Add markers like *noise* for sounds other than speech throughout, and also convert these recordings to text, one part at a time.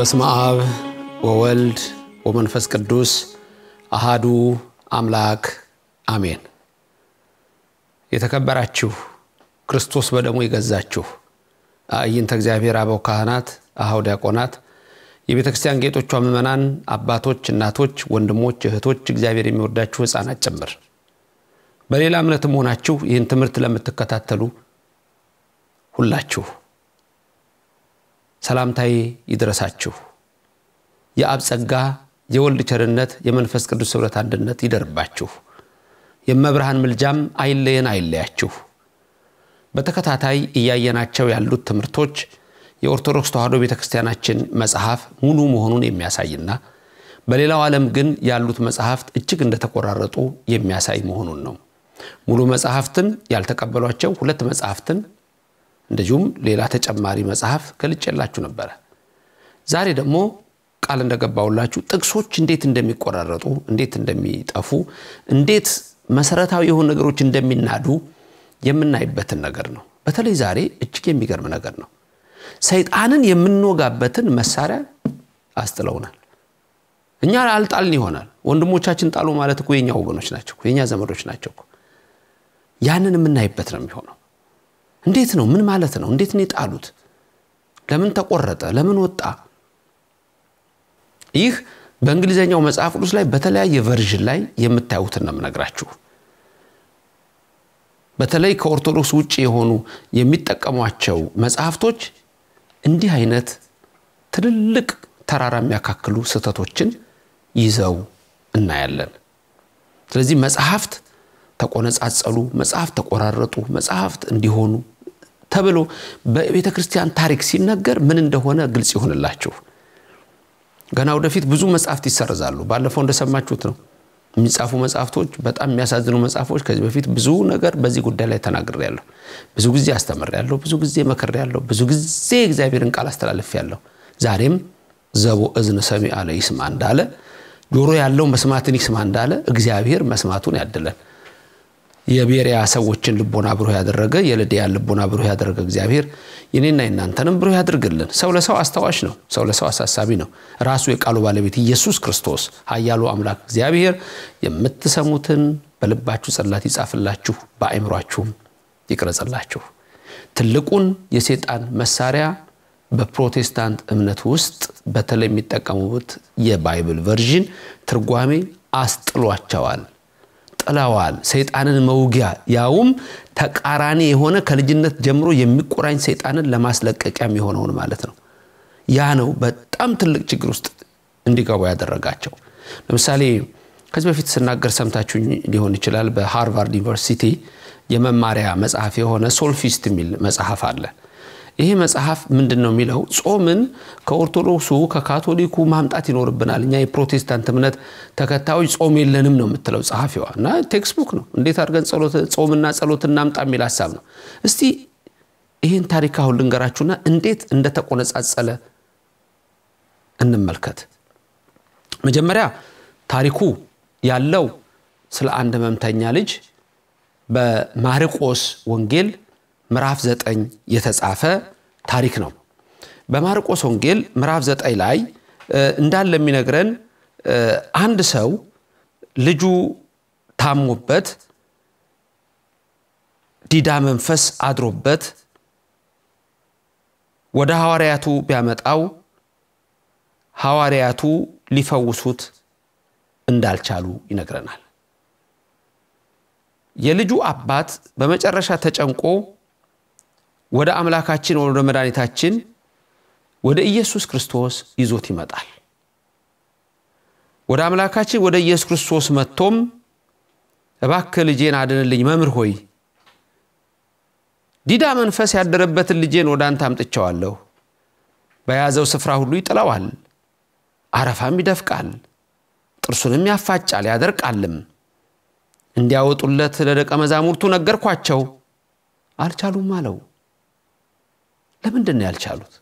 በስመ አብ ወወልድ ወመንፈስ ቅዱስ አሃዱ አምላክ አሜን። የተከበራችሁ ክርስቶስ በደሙ የገዛችሁ አእይንተ እግዚአብሔር አበው ካህናት፣ አሃው ዲያቆናት፣ የቤተ ክርስቲያን ጌጦቿ ምዕመናን፣ አባቶች፣ እናቶች፣ ወንድሞች፣ እህቶች፣ እግዚአብሔር የሚወዳችሁ ሕፃናት ጭምር በሌላ እምነትም ሆናችሁ ይህን ትምህርት ለምትከታተሉ ሁላችሁ ሰላምታዬ ይድረሳችሁ። የአብ ጸጋ የወልድ ቸርነት የመንፈስ ቅዱስ ኅብረት አንድነት ይደርባችሁ። የመብርሃን ምልጃም አይለየን አይለያችሁ። በተከታታይ እያየናቸው ያሉት ትምህርቶች የኦርቶዶክስ ተዋሕዶ ቤተ ክርስቲያናችን መጽሐፍ ሙሉ መሆኑን የሚያሳይና በሌላው ዓለም ግን ያሉት መጽሐፍት እጅግ እንደተቆራረጡ የሚያሳይ መሆኑን ነው። ሙሉ መጽሐፍትን ያልተቀበሏቸው ሁለት መጽሐፍትን እንደዚሁም ሌላ ተጨማሪ መጽሐፍ ገልጬላችሁ ነበረ ዛሬ ደግሞ ቃል እንደገባውላችሁ ጥቅሶች እንዴት እንደሚቆራረጡ እንዴት እንደሚጠፉ እንዴት መሰረታዊ የሆኑ ነገሮች እንደሚናዱ የምናይበትን ነገር ነው በተለይ ዛሬ እጅግ የሚገርም ነገር ነው ሰይጣንን የምንወጋበትን መሳሪያ አስጥለውናል እኛ አልጣልን ይሆናል ወንድሞቻችን ጣሉ ማለት እኮ የኛ ወገኖች ናቸው የኛ ዘመዶች ናቸው ያንን የምናይበት ነው የሚሆነው እንዴት ነው? ምን ማለት ነው? እንዴት ነው የጣሉት? ለምን ተቆረጠ? ለምን ወጣ? ይህ በእንግሊዝኛው መጽሐፍ ቅዱስ ላይ በተለያየ ቨርዥን ላይ የምታዩትን ነው በተለይ ከኦርቶዶክስ ውጭ የሆኑ የሚጠቀሟቸው መጽሐፍቶች እንዲህ አይነት ትልልቅ ተራራ የሚያካክሉ ስህተቶችን ይዘው እናያለን። ስለዚህ መጽሐፍት ተቆነጻጸሉ፣ መጽሐፍ ተቆራረጡ፣ መጽሐፍት እንዲሆኑ ተብሎ በቤተ ክርስቲያን ታሪክ ሲነገር ምን እንደሆነ ግልጽ ይሆንላችሁ። ገና ወደፊት ብዙ መጽሐፍት ይሰርዛሉ። ባለፈው እንደሰማችሁት ነው። የሚጻፉ መጽሐፍቶች፣ በጣም የሚያሳዝኑ መጽሐፎች። ከዚህ በፊት ብዙ ነገር በዚህ ጉዳይ ላይ ያለሁ፣ ብዙ ጊዜ ያለሁ ብዙ ጊዜ ያለሁ፣ ብዙ ጊዜ እግዚአብሔርን ቃል ያለሁ። ዛሬም ዘቦ እዝነ አለ ይስማ እንዳለ ጆሮ ያለው መስማትን ይስማ እንዳለ እግዚአብሔር መስማቱን ያደለን። የቤሪያ ሰዎችን ልቦና ብሩህ ያደረገ የልድያን ልቦና ብሩህ ያደረገ እግዚአብሔር የኔና የናንተንም ብሩህ ያድርግልን። ሰው ለሰው አስታዋሽ ነው። ሰው ለሰው አሳሳቢ ነው። ራሱ የቃሉ ባለቤት ኢየሱስ ክርስቶስ ኃያሉ አምላክ እግዚአብሔር የምትሰሙትን በልባችሁ ጽላት ይጻፍላችሁ፣ በአእምሯችሁም ይቅረጽላችሁ። ትልቁን የሴጣን መሳሪያ በፕሮቴስታንት እምነት ውስጥ በተለይ የሚጠቀሙት የባይብል ቨርዥን ትርጓሜ አስጥሏቸዋል። ጥለዋል። ሰይጣንን መውጊያ ያውም ተቃራኒ የሆነ ከልጅነት ጀምሮ የሚቆራኝ ሰይጣንን ለማስለቀቂያ የሚሆነውን ማለት ነው። ያ ነው በጣም ትልቅ ችግር ውስጥ እንዲገቡ ያደረጋቸው። ለምሳሌ ከዚህ በፊት ስናገር ሰምታችሁኝ ሊሆን ይችላል። በሃርቫርድ ዩኒቨርሲቲ የመማሪያ መጽሐፍ የሆነ ሶልፊስት የሚል መጽሐፍ አለ። ይሄ መጽሐፍ ምንድን ነው የሚለው ጾምን ከኦርቶዶክሱ ከካቶሊኩ ማምጣት ይኖርብናል እኛ የፕሮቴስታንት እምነት ተከታዮች ጾም የለንም ነው የምትለው ጸሐፊዋ እና ቴክስቡክ ነው እንዴት አድርገን ጾምና ጸሎት እናምጣ የሚል ሀሳብ ነው እስቲ ይህን ታሪክ አሁን ልንገራችሁና እንዴት እንደተቆነጻጸለ እንመልከት መጀመሪያ ታሪኩ ያለው ስለ አንድ መምተኛ ልጅ በማርቆስ ወንጌል ምዕራፍ 9 የተጻፈ ታሪክ ነው በማርቆስ ወንጌል ምዕራፍ 9 ላይ እንዳለ የሚነግረን አንድ ሰው ልጁ ታሞበት ዲዳ መንፈስ አድሮበት ወደ ሐዋርያቱ ቢያመጣው ሐዋርያቱ ሊፈውሱት እንዳልቻሉ ይነግረናል። የልጁ አባት በመጨረሻ ተጨንቆ ወደ አምላካችን ወደ መድኃኒታችን ወደ ኢየሱስ ክርስቶስ ይዞት ይመጣል። ወደ አምላካችን ወደ ኢየሱስ ክርስቶስ መጥቶም እባክህ ልጄን አድንልኝ መምህር ሆይ ዲዳ መንፈስ ያደረበትን ልጄን ወደ አንተ አምጥቸዋለሁ። በያዘው ስፍራ ሁሉ ይጥለዋል፣ አረፋም ይደፍቃል፣ ጥርሱንም ያፋጫል ያደርቃልም። እንዲያወጡለት ለደቀ መዛሙርቱ ነገርኳቸው፣ አልቻሉም አለው። ለምንድን ነው ያልቻሉት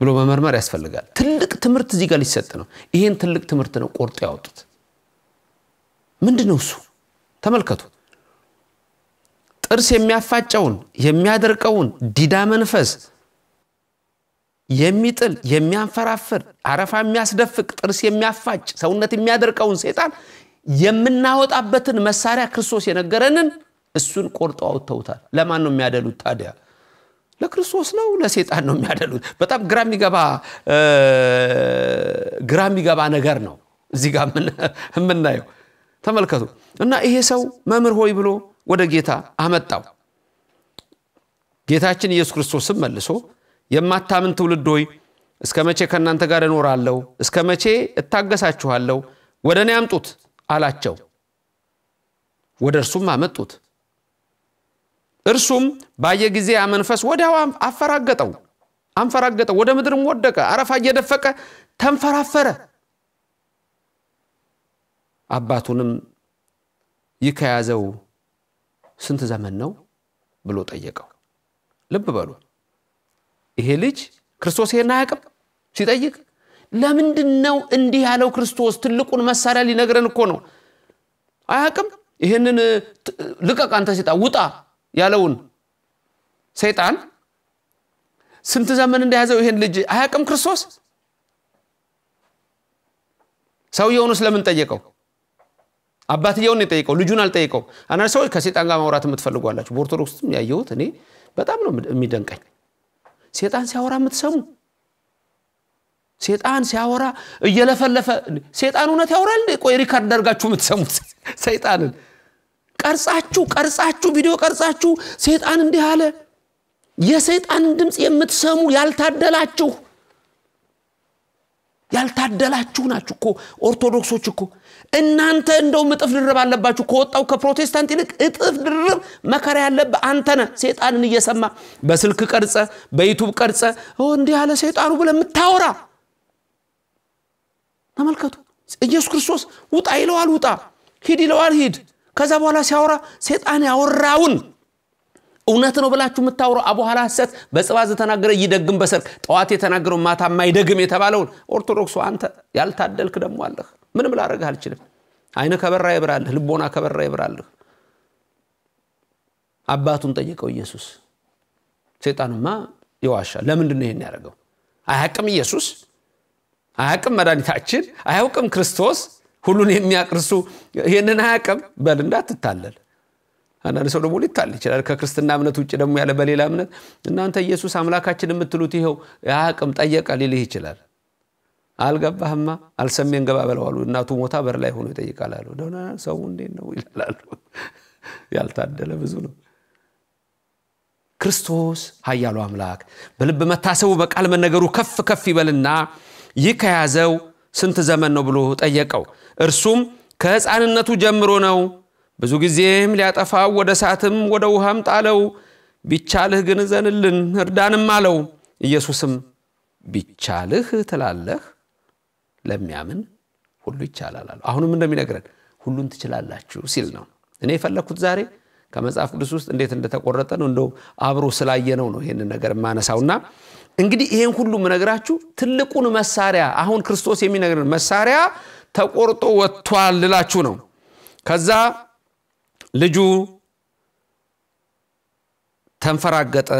ብሎ መመርመር ያስፈልጋል። ትልቅ ትምህርት እዚህ ጋር ሊሰጥ ነው። ይሄን ትልቅ ትምህርት ነው ቆርጦ ያወጡት። ምንድ ነው እሱ? ተመልከቱ። ጥርስ የሚያፋጨውን የሚያደርቀውን ዲዳ መንፈስ የሚጥል የሚያንፈራፍር አረፋ የሚያስደፍቅ ጥርስ የሚያፋጭ ሰውነት የሚያደርቀውን ሴጣን የምናወጣበትን መሳሪያ ክርስቶስ የነገረንን እሱን ቆርጦ አውጥተውታል። ለማን ነው የሚያደሉት ታዲያ? ለክርስቶስ ነው ለሴጣን ነው የሚያደሉት? በጣም ግራ የሚገባ ግራ የሚገባ ነገር ነው እዚህ ጋር *laughs* የምናየው። ተመልከቱ እና ይሄ ሰው መምህር ሆይ ብሎ ወደ ጌታ አመጣው። ጌታችን ኢየሱስ ክርስቶስም መልሶ የማታምን ትውልድ ሆይ እስከ መቼ ከእናንተ ጋር እኖራለሁ? እስከ መቼ እታገሳችኋለሁ? ወደ እኔ አምጡት አላቸው። ወደ እርሱም አመጡት። እርሱም ባየ ጊዜ ያ መንፈስ ወዲያው አፈራገጠው አንፈራገጠው ወደ ምድርም ወደቀ፣ አረፋ እየደፈቀ ተንፈራፈረ። አባቱንም ይህ ከያዘው ስንት ዘመን ነው ብሎ ጠየቀው። ልብ በሉ ይሄ ልጅ ክርስቶስ ይሄን አያውቅም። ሲጠይቅ ለምንድን ነው እንዲህ ያለው ክርስቶስ? ትልቁን መሳሪያ ሊነግረን እኮ ነው። አያውቅም። ይህንን ልቀቅ፣ አንተ ሴጣ ውጣ ያለውን ሰይጣን ስንት ዘመን እንደያዘው ይሄን ልጅ አያቅም ክርስቶስ? ሰውየውን ስለምን ጠየቀው? አባትየውን የጠየቀው ልጁን አልጠየቀው። አና ሰዎች ከሴጣን ጋር ማውራት የምትፈልጓላችሁ። በኦርቶዶክስም ያየሁት እኔ በጣም ነው የሚደንቀኝ። ሴጣን ሲያወራ የምትሰሙ ሴጣን ሲያወራ እየለፈለፈ ሴጣን እውነት ያወራል። ቆይ ሪካርድ አድርጋችሁ የምትሰሙት ሰይጣንን ቀርጻችሁ ቀርጻችሁ ቪዲዮ ቀርጻችሁ ሰይጣን እንዲህ አለ የሰይጣን ድምፅ የምትሰሙ ያልታደላችሁ ያልታደላችሁ ናችሁ እኮ ኦርቶዶክሶች እኮ እናንተ እንደውም እጥፍ ድርብ አለባችሁ ከወጣው ከፕሮቴስታንት ይልቅ እጥፍ ድርብ መከራ ያለበ አንተነ ሴጣንን እየሰማ በስልክ ቀርጸ በዩቱብ ቀርጸ እንዲህ አለ ሰይጣኑ ብለ የምታወራ ተመልከቱ ኢየሱስ ክርስቶስ ውጣ ይለዋል ውጣ ሂድ ይለዋል ሂድ ከዛ በኋላ ሲያወራ ሴጣን ያወራውን እውነት ነው ብላችሁ የምታወራው አቡኋላ ሰት በጽባዝ የተናገረ ይደግም በሰርክ ጠዋት የተናገረው ማታ ማይደግም የተባለውን ኦርቶዶክሱ አንተ ያልታደልክ ደሞ አለህ። ምንም ላረግህ አልችልም። አይነ ከበራ ይብራልህ፣ ልቦና ከበራ ይብራልህ። አባቱን ጠየቀው ኢየሱስ። ሴጣንማ ይዋሻል። ለምንድን ነው ይሄን ያደረገው? አያቅም ኢየሱስ አያቅም መድኃኒታችን አያውቅም ክርስቶስ ሁሉን የሚያቅርሱ ይህንን አያቅም በል እንዳትታለል አንዳንድ ሰው ደግሞ ሊታል ይችላል ከክርስትና እምነት ውጭ ደግሞ ያለ በሌላ እምነት እናንተ ኢየሱስ አምላካችን የምትሉት ይኸው አያቅም ጠየቀ ሊልህ ይችላል አልገባህማ አልሰሜን ገባ በለዋሉ እናቱ ሞታ በር ላይ ሆኖ ይጠይቃል አሉ ሰው እንዴት ነው ይላሉ ያልታደለ ብዙ ነው ክርስቶስ ሀያሉ አምላክ በልብ መታሰቡ በቃል መነገሩ ከፍ ከፍ ይበልና ይህ ከያዘው ስንት ዘመን ነው ብሎ ጠየቀው። እርሱም ከሕፃንነቱ ጀምሮ ነው። ብዙ ጊዜም ሊያጠፋው ወደ እሳትም ወደ ውሃም ጣለው። ቢቻልህ ግን እዘንልን እርዳንም አለው። ኢየሱስም ቢቻልህ ትላለህ፣ ለሚያምን ሁሉ ይቻላል አሁንም እንደሚነግረን ሁሉን ትችላላችሁ ሲል ነው። እኔ የፈለግኩት ዛሬ ከመጽሐፍ ቅዱስ ውስጥ እንዴት እንደተቆረጠ ነው እንደው አብሮ ስላየነው ነው ይህንን ነገር የማነሳውና እንግዲህ ይሄን ሁሉ ምነግራችሁ ትልቁን መሳሪያ አሁን ክርስቶስ የሚነግርን መሳሪያ ተቆርጦ ወጥቷል ልላችሁ ነው ከዛ ልጁ ተንፈራገጠ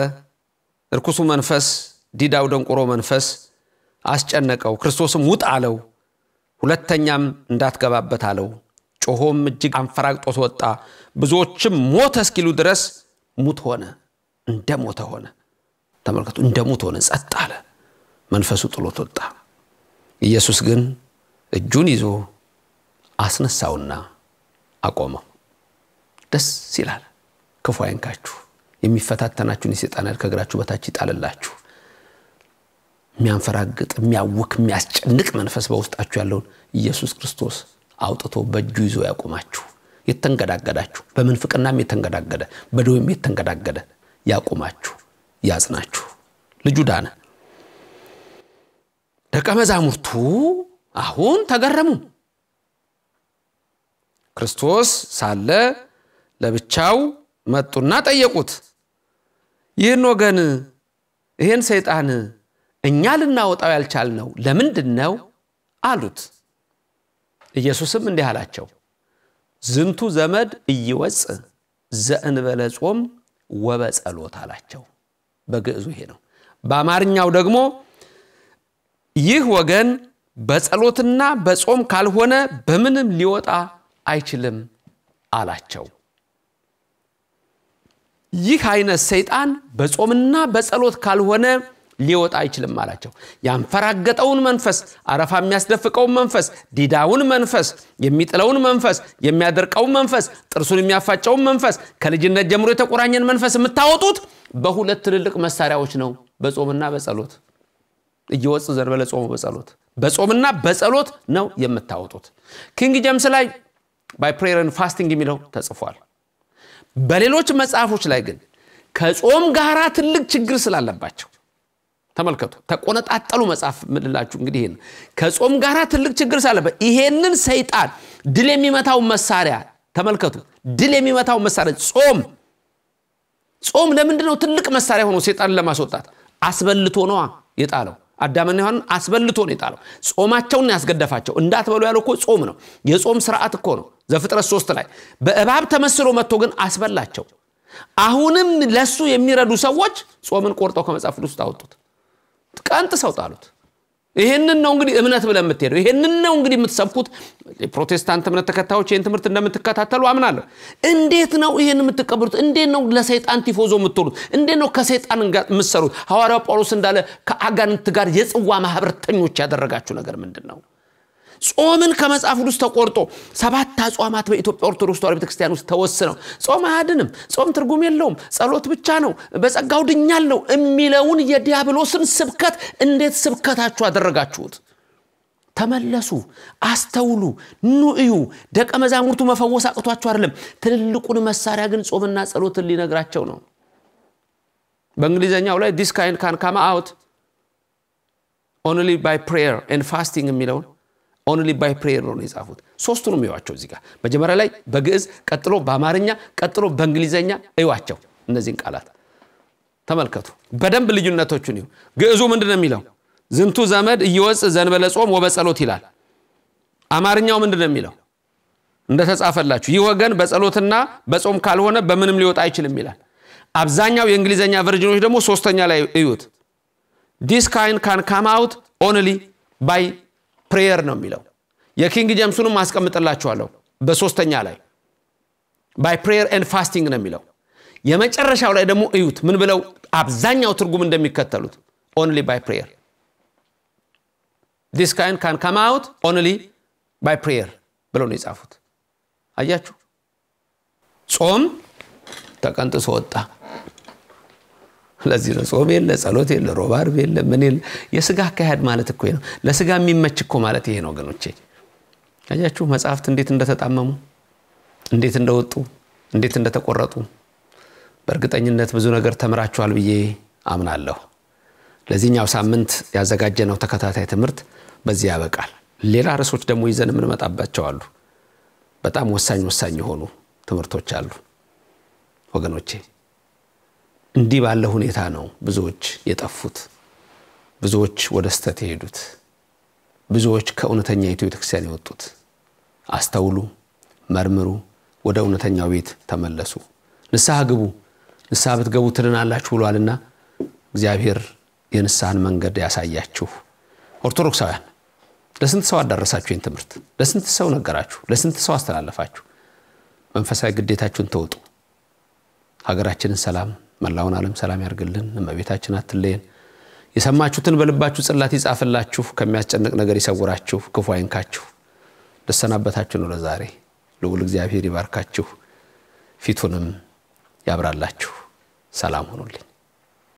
እርኩሱ መንፈስ ዲዳው ደንቆሮ መንፈስ አስጨነቀው ክርስቶስም ውጥ አለው ሁለተኛም እንዳትገባበት አለው ጮሆም እጅግ አንፈራግጦት ወጣ። ብዙዎችም ሞተ እስኪሉ ድረስ ሙት ሆነ፣ እንደ ሞተ ሆነ። ተመልከቱ፣ እንደ ሙት ሆነ፣ ጸጥ አለ። መንፈሱ ጥሎት ወጣ። ኢየሱስ ግን እጁን ይዞ አስነሳውና አቆመው። ደስ ይላል። ክፉ አይንካችሁ። የሚፈታተናችሁን የሰይጣን ከእግራችሁ በታች ይጣልላችሁ። የሚያንፈራግጥ፣ የሚያውክ፣ የሚያስጨንቅ መንፈስ በውስጣችሁ ያለውን ኢየሱስ ክርስቶስ አውጥቶ በእጁ ይዞ ያቆማችሁ። የተንገዳገዳችሁ በምንፍቅናም የተንገዳገደ በደዌም የተንገዳገደ ያቆማችሁ፣ ያጽናችሁ። ልጁ ዳነ። ደቀ መዛሙርቱ አሁን ተገረሙ። ክርስቶስ ሳለ ለብቻው መጡና ጠየቁት። ይህን ወገን ይህን ሰይጣን እኛ ልናወጣው ያልቻልነው ለምንድን ነው አሉት። ኢየሱስም እንዲህ አላቸው ዝንቱ ዘመድ እይወፅ ዘእንበለ ጾም ወበጸሎት አላቸው በግዕዙ ይሄ ነው በአማርኛው ደግሞ ይህ ወገን በጸሎትና በጾም ካልሆነ በምንም ሊወጣ አይችልም አላቸው ይህ አይነት ሰይጣን በጾምና በጸሎት ካልሆነ ሊወጣ አይችልም አላቸው። ያንፈራገጠውን መንፈስ፣ አረፋ የሚያስደፍቀውን መንፈስ፣ ዲዳውን መንፈስ፣ የሚጥለውን መንፈስ፣ የሚያደርቀውን መንፈስ፣ ጥርሱን የሚያፋጨውን መንፈስ፣ ከልጅነት ጀምሮ የተቆራኘን መንፈስ የምታወጡት በሁለት ትልልቅ መሳሪያዎች ነው፣ በጾምና በጸሎት እየወጽ ዘንበለ ጾሙ በጸሎት በጾምና በጸሎት ነው የምታወጡት። ኪንግ ጀምስ ላይ ባይ ፕሬርን ፋስቲንግ የሚለው ተጽፏል። በሌሎች መጽሐፎች ላይ ግን ከጾም ጋራ ትልቅ ችግር ስላለባቸው ተመልከቱ ተቆነጣጠሉ መጽሐፍ ምልላችሁ እንግዲህ ይህን ከጾም ጋር ትልቅ ችግር ሳለበት ይሄንን ሰይጣን ድል የሚመታው መሳሪያ ተመልከቱ ድል የሚመታው መሳሪያ ጾም ጾም ለምንድን ነው ትልቅ መሳሪያ ሆኖ ሰይጣንን ለማስወጣት አስበልቶ ነዋ የጣለው አዳምና ሔዋንን አስበልቶ ነው የጣለው ጾማቸውን ያስገደፋቸው እንዳትበሉ ያለው እኮ ጾም ነው የጾም ስርዓት እኮ ነው ዘፍጥረት ሶስት ላይ በእባብ ተመስሎ መጥቶ ግን አስበላቸው አሁንም ለሱ የሚረዱ ሰዎች ጾምን ቆርጠው ከመጽሐፍ ውስጥ አወጡት ሰው ጣሉት። ይህንን ነው እንግዲህ እምነት ብለ የምትሄደው። ይህንን ነው እንግዲህ የምትሰብኩት። የፕሮቴስታንት እምነት ተከታዮች ይህን ትምህርት እንደምትከታተሉ አምናለሁ። እንዴት ነው ይህን የምትቀብሩት እንዴት ነው ለሰይጣን ቲፎዞ የምትሉት እንዴት ነው ከሰይጣን የምትሰሩት? ሐዋርያው ጳውሎስ እንዳለ ከአጋንንት ጋር የጽዋ ማህበርተኞች ያደረጋችሁ ነገር ምንድን ነው? ጾምን ከመጽሐፍ ቅዱስ ተቆርጦ ሰባት አጽዋማት በኢትዮጵያ ኦርቶዶክስ ተዋሕዶ ቤተክርስቲያን ውስጥ ተወስነው ጾም አያድንም፣ ጾም ትርጉም የለውም፣ ጸሎት ብቻ ነው፣ በጸጋው ድኛለሁ የሚለውን የዲያብሎስን ስብከት እንዴት ስብከታችሁ አደረጋችሁት? ተመለሱ፣ አስተውሉ፣ ኑ እዩ። ደቀ መዛሙርቱ መፈወስ አቅቷቸው አይደለም። ትልልቁን መሳሪያ ግን ጾምና ጸሎትን ሊነግራቸው ነው። በእንግሊዝኛው ላይ ዲስ ካይን ካን ካም አውት ኦንሊ ባይ ፕሬየር ኤንድ ፋስቲንግ የሚለውን ኦንሊ ባይ ፕሬየር ነው የጻፉት። ሶስቱ እዩዋቸው እዚህ ጋር መጀመሪያ ላይ በግዕዝ ቀጥሎ በአማርኛ ቀጥሎ በእንግሊዘኛ እዩዋቸው እነዚህን ቃላት ተመልከቱ። በደንብ ልዩነቶቹን ይሁ። ግዕዙ ምንድን ነው የሚለው? ዝንቱ ዘመድ እየወፅ ዘንበለ ጾም ወበጸሎት ይላል። አማርኛው ምንድን ነው የሚለው? እንደተጻፈላችሁ ይህ ወገን በጸሎትና በጾም ካልሆነ በምንም ሊወጣ አይችልም ይላል። አብዛኛው የእንግሊዘኛ ቨርዥኖች ደግሞ ሶስተኛ ላይ እዩት። ዲስ ካይን ካን ካም አውት ኦንሊ ባይ ፕሬየር ነው የሚለው የኪንግ ጀምሱንም አስቀምጥላችኋለሁ በሶስተኛ ላይ ባይ ፕሬየር ኤንድ ፋስቲንግ ነው የሚለው የመጨረሻው ላይ ደግሞ እዩት ምን ብለው አብዛኛው ትርጉም እንደሚከተሉት ኦንሊ ባይ ፕሬየር ዲስ ካይን ካን ካም ኦንሊ ባይ ፕሬየር ብለው ነው የጻፉት አያችሁ ጾም ተቀንጥሶ ወጣ ለዚህ ነው ጾም የለ ጸሎት የለ ሮባር የለ ምን የለ የስጋ አካሄድ ማለት እኮ ነው ለስጋ የሚመች እኮ ማለት ይሄ ነው ወገኖቼ አያችሁ መጽሐፍት እንዴት እንደተጣመሙ እንዴት እንደወጡ እንዴት እንደተቆረጡ በእርግጠኝነት ብዙ ነገር ተምራችኋል ብዬ አምናለሁ ለዚህኛው ሳምንት ያዘጋጀነው ተከታታይ ትምህርት በዚህ ያበቃል ሌላ ርዕሶች ደግሞ ይዘን የምንመጣባቸው አሉ በጣም ወሳኝ ወሳኝ የሆኑ ትምህርቶች አሉ ወገኖቼ እንዲህ ባለ ሁኔታ ነው ብዙዎች የጠፉት፣ ብዙዎች ወደ ስተት የሄዱት፣ ብዙዎች ከእውነተኛ ቱ ቤተክርስቲያን የወጡት። አስተውሉ፣ መርምሩ፣ ወደ እውነተኛው ቤት ተመለሱ፣ ንስሐ ግቡ። ንስሐ ብትገቡ ትድናላችሁ ብሏልና እግዚአብሔር የንስሐን መንገድ ያሳያችሁ። ኦርቶዶክሳውያን ለስንት ሰው አዳረሳችሁ? ይህን ትምህርት ለስንት ሰው ነገራችሁ? ለስንት ሰው አስተላለፋችሁ? መንፈሳዊ ግዴታችሁን ተወጡ። ሀገራችንን ሰላም መላውን ዓለም ሰላም ያርግልን። እመቤታችን አትለየን። የሰማችሁትን በልባችሁ ጽላት ይጻፍላችሁ፣ ከሚያስጨንቅ ነገር ይሰውራችሁ፣ ክፉ አይንካችሁ። ልሰናበታችሁ ነው ለዛሬ። ልዑል እግዚአብሔር ይባርካችሁ፣ ፊቱንም ያብራላችሁ። ሰላም ሆኑልኝ።